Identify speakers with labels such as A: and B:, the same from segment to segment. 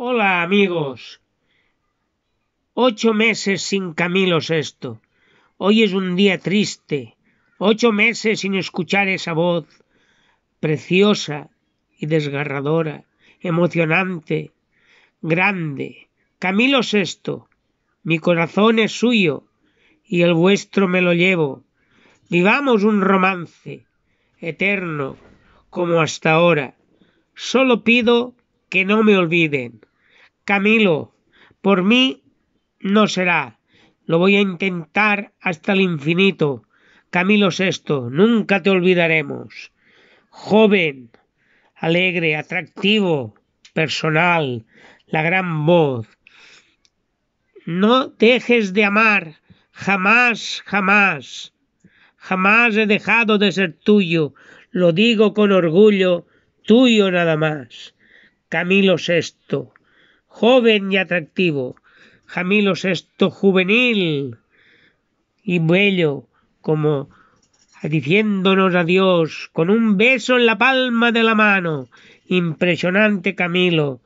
A: Hola amigos. Ocho meses sin Camilo Sexto. Hoy es un día triste. Ocho meses sin escuchar esa voz preciosa y desgarradora, emocionante, grande. Camilo VI, mi corazón es suyo y el vuestro me lo llevo. Vivamos un romance eterno como hasta ahora. Solo pido que no me olviden. Camilo, por mí no será. Lo voy a intentar hasta el infinito. Camilo VI, nunca te olvidaremos. Joven, alegre, atractivo, personal, la gran voz. No dejes de amar, jamás, jamás. Jamás he dejado de ser tuyo, lo digo con orgullo, tuyo nada más. Camilo VI, joven y atractivo. ...Camilo VI juvenil y bello, como diciéndonos adiós con un beso en la palma de la mano. Impresionante Camilo.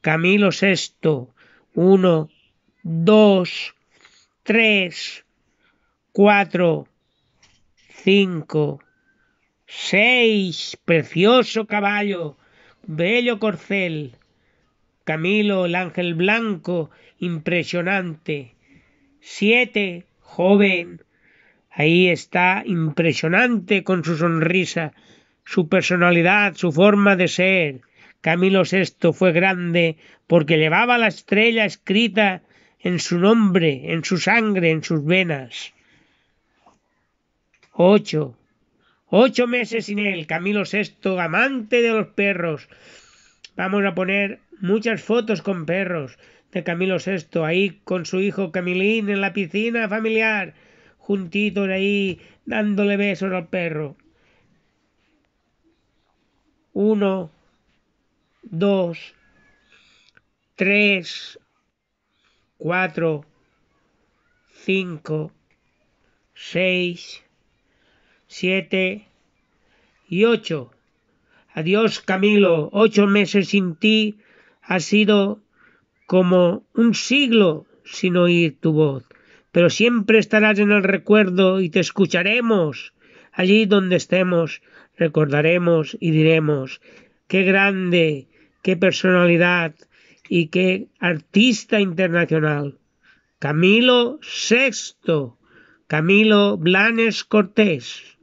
A: Camilo VI. Uno, dos, tres, cuatro, cinco, seis. Precioso caballo. Bello corcel. Camilo el Ángel Blanco, impresionante. Siete, joven. Ahí está, impresionante con su sonrisa, su personalidad, su forma de ser. Camilo VI fue grande porque llevaba la estrella escrita en su nombre, en su sangre, en sus venas. Ocho. Ocho meses sin él, Camilo VI, amante de los perros, Vamos a poner muchas fotos con perros de Camilo VI ahí con su hijo Camilín en la piscina familiar, juntitos ahí dándole besos al perro. Uno, dos, tres, cuatro, cinco, seis, siete y ocho. Adiós, Camilo, ocho meses sin ti ha sido como un siglo sin oír tu voz, pero siempre estarás en el recuerdo y te escucharemos. Allí donde estemos, recordaremos y diremos, qué grande, qué personalidad y qué artista internacional. Camilo VI, Camilo Blanes Cortés.